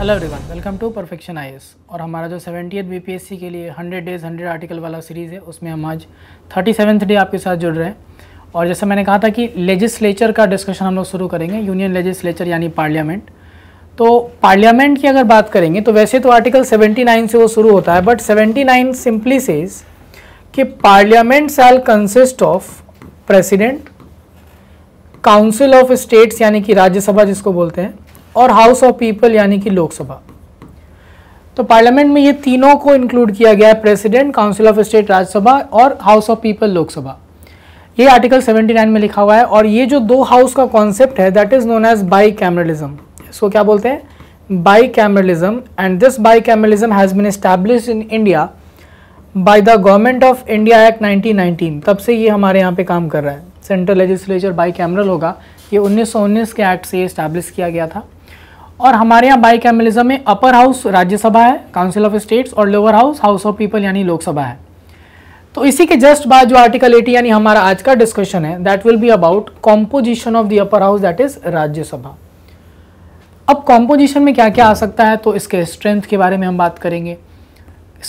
Hello everyone welcome to perfection I और हमारा जो सेवेंटी बीपीएससी के लिए 100 डेज़ 100 आर्टिकल वाला सीरीज़ है उसमें हम आज थर्टी सेवन्थ डे आपके साथ जुड़ रहे हैं और जैसा मैंने कहा था कि लेजिस्लेचर का डिस्कशन हम लोग शुरू करेंगे यूनियन लेजिस्लेचर यानी पार्लियामेंट तो पार्लियामेंट की अगर बात करेंगे तो वैसे तो आर्टिकल 79 से वो शुरू होता है बट 79 सिंपली सेज कि parliament cell consist of president council of states यानी कि राज्यसभा जिसको बोलते हैं और हाउस ऑफ पीपल यानी कि लोकसभा तो पार्लियामेंट में ये तीनों को इंक्लूड किया गया है president council of state Rajya Sabha और हाउस ऑफ पीपल लोकसभा ये आर्टिकल 79 में लिखा हुआ है और ये जो दो हाउस का कॉन्सेप्ट है that is known as bicameralism इसको क्या बोलते हैं bicameralism and this bicameralism has been establish in India by the Government of India Act 1919 तब से ये हमारे यहाँ पे काम कर रहा है सेंट्रल लेजिस्लेचर बाई कैमरल होगा ये 1919 के एक्ट से स्टैब्लिश किया गया था और हमारे यहाँ बाई कैमलिज्म में अपर हाउस राज्यसभा है काउंसिल ऑफ स्टेट्स और lower house house of people यानी लोकसभा है तो इसी के जस्ट बाद जो आर्टिकल एटी यानी हमारा आज का डिस्कशन है that will be about composition of the upper house that is Rajya Sabha अब कॉम्पोजिशन में क्या क्या आ सकता है तो इसके स्ट्रेंथ के बारे में हम बात करेंगे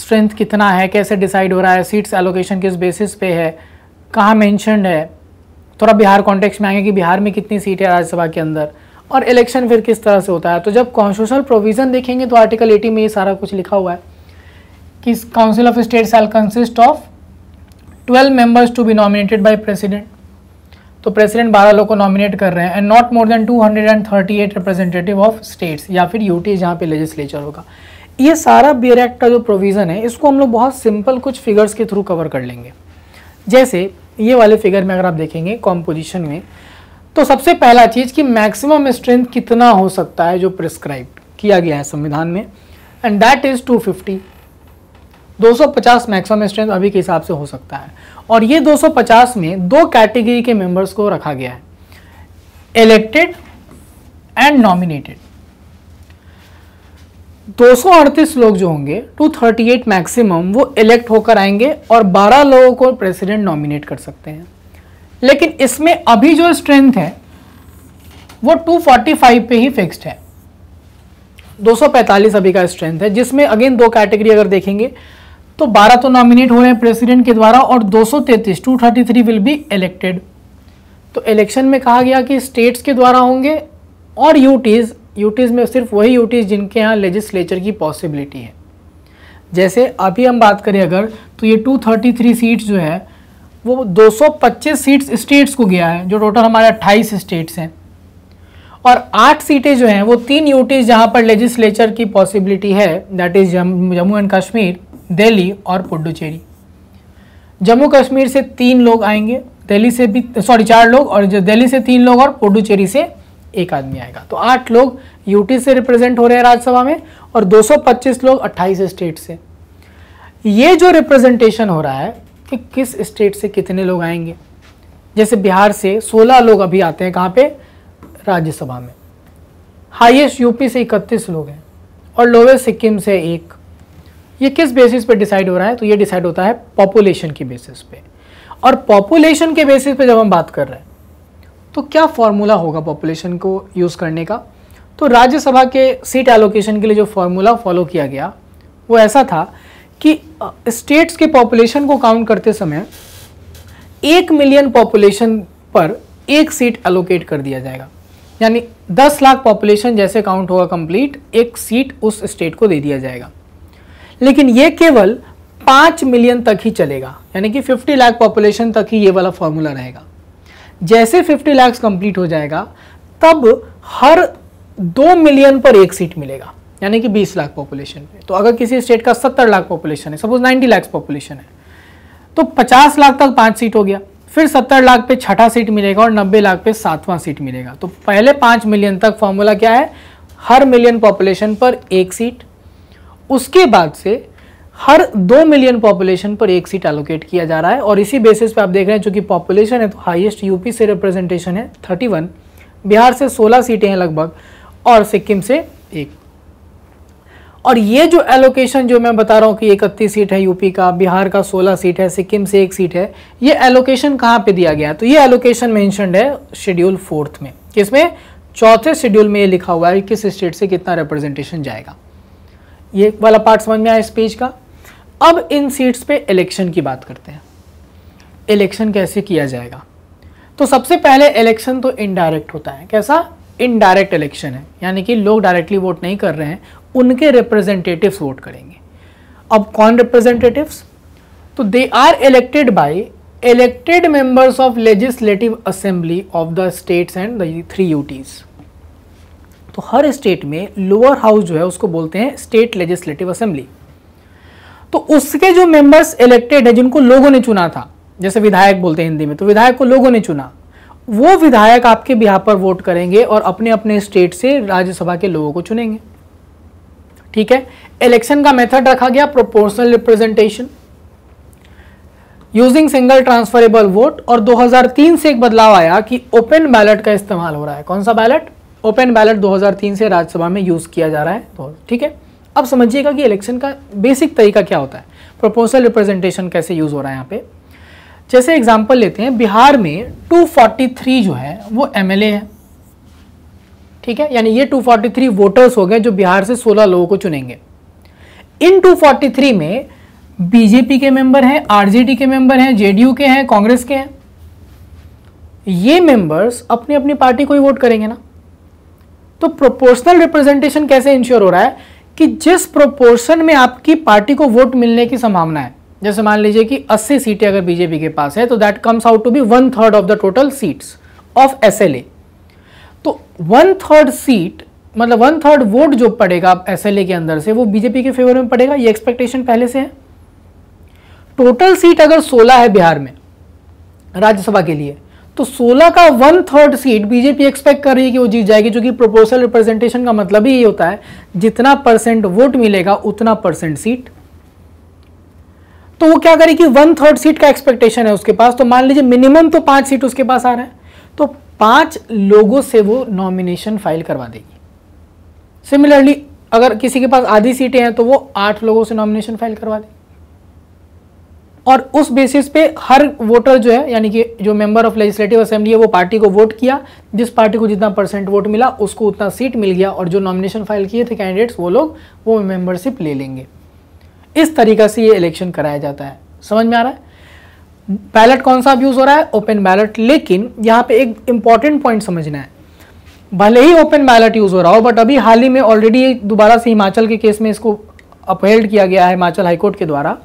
स्ट्रेंथ कितना है कैसे डिसाइड हो रहा है सीट्स एलोकेशन किस बेसिस पे है कहाँ मैंशनड है थोड़ा बिहार कॉन्टेक्स्ट में आएंगे कि बिहार में कितनी सीट है राज्यसभा के अंदर और इलेक्शन फिर किस तरह से होता है तो जब कॉन्स्टिट्यूशनल प्रोविज़न देखेंगे तो आर्टिकल 80 में ये सारा कुछ लिखा हुआ है कि council of state shall consist of twelve members to be nominated by president तो प्रेसिडेंट बारह लोग को नॉमिनेट कर रहे हैं and not more than 238 representative of states या फिर यूटी जहाँ पे लेजिस्लेचर होगा ये सारा बियर एक्ट का जो प्रोविज़न है इसको हम लोग बहुत सिंपल कुछ फिगर्स के थ्रू कवर कर लेंगे जैसे ये वाले फिगर में अगर आप देखेंगे कॉम्पोजिशन में तो सबसे पहला चीज़ कि मैक्सिमम स्ट्रेंथ कितना हो सकता है जो प्रिस्क्राइब किया गया है संविधान में and that is 250 250 maximum strength अभी के हिसाब से हो सकता है और ये 250 में दो कैटेगरी के मेंबर्स को रखा गया है इलेक्टेड एंड नॉमिनेटेड 238 लोग जो होंगे 238 मैक्सिमम वो इलेक्ट होकर आएंगे और 12 लोगों को प्रेसिडेंट नॉमिनेट कर सकते हैं लेकिन इसमें अभी जो स्ट्रेंथ है वो 245 पे ही फिक्स्ड है 245 अभी का स्ट्रेंथ है जिसमें अगेन दो कैटेगरी अगर देखेंगे तो 12 तो नॉमिनेट हो रहे हैं प्रेसिडेंट के द्वारा और 233 233 विल बी इलेक्टेड तो इलेक्शन में कहा गया कि स्टेट्स के द्वारा होंगे और यूटीज़ यूटीज़ में सिर्फ वही यूटीज़ जिनके यहाँ लेजिस्लेचर की पॉसिबिलिटी है जैसे अभी हम बात करें अगर तो ये 233 सीट्स जो है वो 225 सीट्स स्टेट्स को गया है जो टोटल हमारे 28 स्टेट्स हैं और आठ सीटें जो हैं वो तीन यूटीज जहाँ पर लेजिस्लेचर की पॉसिबिलिटी है that is Jammu and Kashmir Delhi और पुडुचेरी जम्मू कश्मीर से तीन लोग आएंगे दिल्ली से भी सॉरी चार लोग और दिल्ली से तीन लोग और पुडुचेरी से एक आदमी आएगा तो आठ लोग यूटी से रिप्रेजेंट हो रहे हैं राज्यसभा में और 225 लोग 28 स्टेट से ये जो रिप्रेजेंटेशन हो रहा है कि किस स्टेट से कितने लोग आएंगे जैसे बिहार से 16 लोग अभी आते हैं कहाँ पे राज्यसभा में हाईएस्ट यूपी से 31 लोग हैं और लोवेस्ट सिक्किम से एक ये किस बेसिस पे डिसाइड हो रहा है तो ये डिसाइड होता है पॉपुलेशन की बेसिस पे और पॉपुलेशन के बेसिस पे जब हम बात कर रहे हैं तो क्या फॉर्मूला होगा पॉपुलेशन को यूज़ करने का तो राज्यसभा के सीट एलोकेशन के लिए जो फॉर्मूला फॉलो किया गया वो ऐसा था कि स्टेट्स के पॉपुलेशन को काउंट करते समय एक मिलियन पॉपुलेशन पर एक सीट एलोकेट कर दिया जाएगा यानी 10 लाख पॉपुलेशन जैसे काउंट होगा कंप्लीट एक सीट उस स्टेट को दे दिया जाएगा लेकिन ये केवल पाँच मिलियन तक ही चलेगा यानी कि 50 लाख पॉपुलेशन तक ही ये वाला फॉर्मूला रहेगा जैसे 50 लाख कंप्लीट हो जाएगा तब हर दो मिलियन पर एक सीट मिलेगा यानी कि 20 लाख पॉपुलेशन पे तो अगर किसी स्टेट का 70 लाख पॉपुलेशन है सपोज 90 लाख पॉपुलेशन है तो 50 लाख तक पाँच सीट हो गया फिर 70 लाख पे छठा सीट मिलेगा और 90 लाख पे सातवां सीट मिलेगा तो पहले पाँच मिलियन तक फॉर्मूला क्या है हर मिलियन पॉपुलेशन पर एक सीट उसके बाद से हर दो मिलियन पॉपुलेशन पर एक सीट एलोकेट किया जा रहा है और इसी बेसिस पे आप देख रहे हैं चूँकि पॉपुलेशन है तो हाईएस्ट यूपी से रिप्रेजेंटेशन है 31 बिहार से 16 सीटें हैं लगभग और सिक्किम से एक और ये जो एलोकेशन जो मैं बता रहा हूँ कि इकतीस सीट है यूपी का बिहार का 16 सीट है सिक्किम से एक सीट है ये एलोकेशन कहाँ पे दिया गया है तो ये एलोकेशन मैंशनड है शेड्यूल फोर्थ में किसमें चौथे शेड्यूल में ये लिखा हुआ है किस स्टेट से कितना रिप्रेजेंटेशन जाएगा ये वाला पार्ट समझ में आया इस पेज का अब इन सीट्स पे इलेक्शन की बात करते हैं इलेक्शन कैसे किया जाएगा तो सबसे पहले इलेक्शन तो इनडायरेक्ट होता है कैसा इनडायरेक्ट इलेक्शन है यानी कि लोग डायरेक्टली वोट नहीं कर रहे हैं उनके रिप्रेजेंटेटिव्स वोट करेंगे अब कौन रिप्रेजेंटेटिव्स तो they are elected by elected members of legislative assembly of the states and the three UTs तो हर स्टेट में लोअर हाउस जो है उसको बोलते हैं स्टेट लेजिस्लेटिव असेंबली तो उसके जो मेंबर्स इलेक्टेड है जिनको लोगों ने चुना था जैसे विधायक बोलते हैं हिंदी में तो विधायक को लोगों ने चुना वो विधायक आपके बिहार पर वोट करेंगे और अपने अपने स्टेट से राज्यसभा के लोगों को चुनेंगे ठीक है इलेक्शन का मेथड रखा गया proportional representation using single transferable vote और 2003 से एक बदलाव आया कि ओपन बैलेट का इस्तेमाल हो रहा है कौन सा बैलेट ओपन बैलेट 2003 से राज्यसभा में यूज किया जा रहा है तो ठीक है अब समझिएगा कि इलेक्शन का बेसिक तरीका क्या होता है प्रोपोजल रिप्रेजेंटेशन कैसे यूज हो रहा है यहाँ पे जैसे एग्जाम्पल लेते हैं बिहार में 243 जो है वो एमएलए है ठीक है यानी ये 243 वोटर्स हो गए जो बिहार से 16 लोगों को चुनेंगे इन 243 में बीजेपी के मेंबर हैं आरजेडी के मेंबर हैं जेडीयू के हैं कांग्रेस के हैं ये मेंबर्स अपनी अपनी पार्टी को ही वोट करेंगे ना तो प्रोपोर्शनल रिप्रेजेंटेशन कैसे इंश्योर हो रहा है कि जिस प्रोपोर्शन में आपकी पार्टी को वोट मिलने की संभावना है जैसे मान लीजिए कि 80 सीटें अगर बीजेपी के पास है तो that comes out to be one third of the total seats of SLA तो वन थर्ड सीट मतलब वन थर्ड वोट जो पड़ेगा एल ए के अंदर से वो बीजेपी के फेवर में पड़ेगा ये एक्सपेक्टेशन पहले से है टोटल सीट अगर 16 है बिहार में राज्यसभा के लिए तो 16 का one third seat BJP expect कर रही है कि वो जीत जाएगी क्योंकि प्रोपोजल रिप्रेजेंटेशन का मतलब ही ये होता है जितना परसेंट वोट मिलेगा उतना परसेंट सीट तो वो क्या करेगी वन थर्ड सीट का एक्सपेक्टेशन है उसके पास तो मान लीजिए मिनिमम तो पांच सीट उसके पास आ रहा है तो पांच लोगों से वो नॉमिनेशन फाइल करवा देगी सिमिलरली अगर किसी के पास आधी सीटें हैं तो वो आठ लोगों से नॉमिनेशन फाइल करवा देगी और उस बेसिस पे हर वोटर जो है यानी कि जो मेंबर ऑफ लेजिस्लेटिव असेंबली है वो पार्टी को वोट किया जिस पार्टी को जितना परसेंट वोट मिला उसको उतना सीट मिल गया और जो नॉमिनेशन फाइल किए थे कैंडिडेट्स वो लोग वो मेंबरशिप ले लेंगे इस तरीका से ये इलेक्शन कराया जाता है समझ में आ रहा है बैलेट कौन सा यूज़ हो रहा है ओपन बैलेट लेकिन यहाँ पे एक इंपॉर्टेंट पॉइंट समझना है भले ही ओपन बैलेट यूज़ हो रहा हो बट अभी हाल ही में ऑलरेडी दोबारा से हिमाचल के केस में इसको अपहेल्ड किया गया है हिमाचल हाईकोर्ट के द्वारा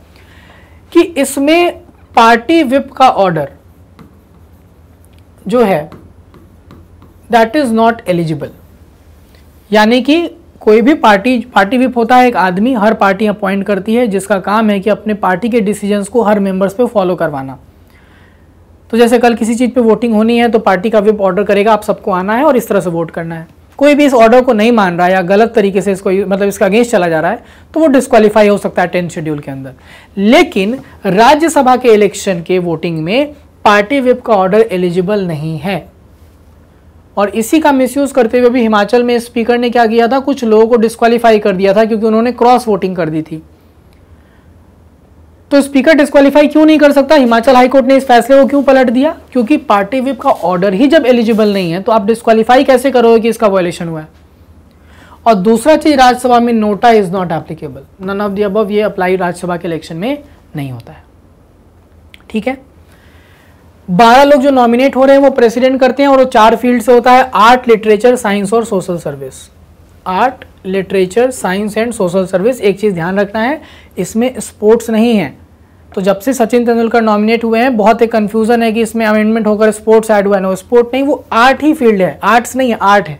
कि इसमें पार्टी विप का ऑर्डर जो है दैट इज़ नॉट एलिजिबल यानी कि कोई भी पार्टी पार्टी विप होता है एक आदमी हर पार्टी अपॉइंट करती है जिसका काम है कि अपने पार्टी के डिसीजंस को हर मेंबर्स पे फॉलो करवाना तो जैसे कल किसी चीज़ पे वोटिंग होनी है तो पार्टी का विप ऑर्डर करेगा आप सबको आना है और इस तरह से वोट करना है कोई भी इस ऑर्डर को नहीं मान रहा है या गलत तरीके से इसको मतलब इसका अगेंस्ट चला जा रहा है तो वो डिस्कालीफाई हो सकता है टेंथ शेड्यूल के अंदर लेकिन राज्यसभा के इलेक्शन के वोटिंग में पार्टी विप का ऑर्डर एलिजिबल नहीं है और इसी का मिसयूज़ करते हुए भी हिमाचल में स्पीकर ने क्या किया था कुछ लोगों को डिस्qualify कर दिया था क्योंकि उन्होंने क्रॉस वोटिंग कर दी थी तो स्पीकर डिस्क्वालीफाई क्यों नहीं कर सकता हिमाचल हाईकोर्ट ने इस फैसले को क्यों पलट दिया क्योंकि पार्टी विप का ऑर्डर ही जब एलिजिबल नहीं है तो आप डिस्कालीफाई कैसे करोगे कि इसका वॉयलेशन हुआ है और दूसरा चीज राज्यसभा में NOTA is not applicable none of the अब ये अप्लाई राज्यसभा के इलेक्शन में नहीं होता है ठीक है बारह लोग जो नॉमिनेट हो रहे हैं वो प्रेसिडेंट करते हैं और वो चार फील्ड से होता है आर्ट लिटरेचर साइंस और social service art literature science and social service एक चीज़ ध्यान रखना है इसमें स्पोर्ट्स नहीं है तो जब से सचिन तेंदुलकर नॉमिनेट हुए हैं बहुत एक कन्फ्यूज़न है कि इसमें अमेंडमेंट होकर स्पोर्ट्स ऐड हुआ है नो स्पोर्ट नहीं वो आर्ट ही फील्ड है आर्ट्स नहीं है आर्ट है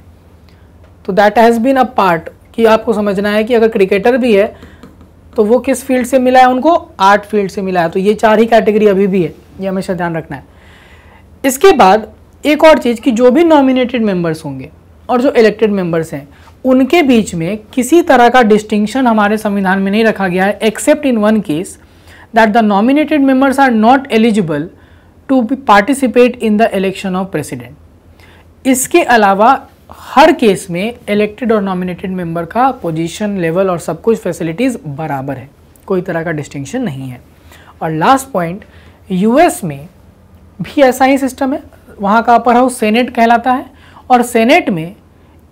तो that has been a part कि आपको समझना है कि अगर क्रिकेटर भी है तो वो किस फील्ड से मिला है उनको आर्ट फील्ड से मिला है तो ये चार ही कैटेगरी अभी भी है ये हमेशा ध्यान रखना है इसके बाद एक और चीज़ कि जो भी नॉमिनेटेड मेंबर्स होंगे और जो इलेक्टेड मेंबर्स हैं उनके बीच में किसी तरह का डिस्टिंक्शन हमारे संविधान में नहीं रखा गया है except in one case that the nominated members are not eligible to participate in the election of president इसके अलावा हर केस में इलेक्टेड और नॉमिनेटेड मेंबर का पोजीशन लेवल और सब कुछ फैसिलिटीज़ बराबर है कोई तरह का डिस्टिंक्शन नहीं है और लास्ट पॉइंट यूएस में भी ऐसा ही सिस्टम है वहाँ का अपर हाउस सेनेट कहलाता है और सेनेट में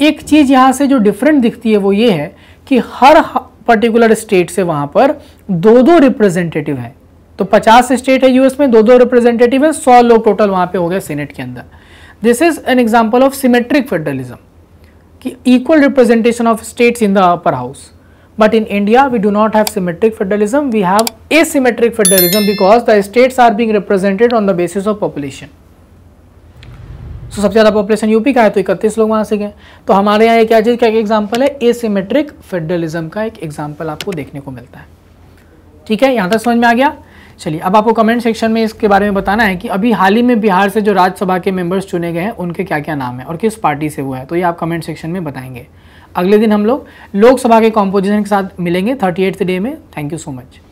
एक चीज़ यहाँ से जो डिफरेंट दिखती है वो ये है कि हर पर्टिकुलर स्टेट से वहाँ पर दो दो रिप्रेजेंटेटिव हैं तो 50 स्टेट है यूएस में दो दो रिप्रेजेंटेटिव है 100 लोग टोटल वहाँ पे हो गए सीनेट के अंदर this is an example of symmetric federalism कि equal representation of states in the upper house but in India we do not have symmetric federalism we have asymmetric federalism because the states are being represented on the basis of population. So so, सबसे ज़्यादा population UP का है तो इकतीस लोग वहाँ से गए तो हमारे यहाँ क्या चीज़ का एक एग्जाम्पल है एसीमेट्रिक फेडरलिज्म का एक एग्जाम्पल आपको देखने को मिलता है ठीक है यहाँ तक समझ में आ गया चलिए अब आपको कमेंट सेक्शन में इसके बारे में बताना है कि अभी हाल ही में बिहार से जो राज्यसभा के मेंबर्स चुने गए हैं उनके क्या क्या नाम है और किस पार्टी से हुआ है तो ये आप कमेंट सेक्शन में बताएंगे अगले दिन हम लोग लोकसभा के कॉम्पोजिशन के साथ मिलेंगे थर्टी डे में थैंक यू सो मच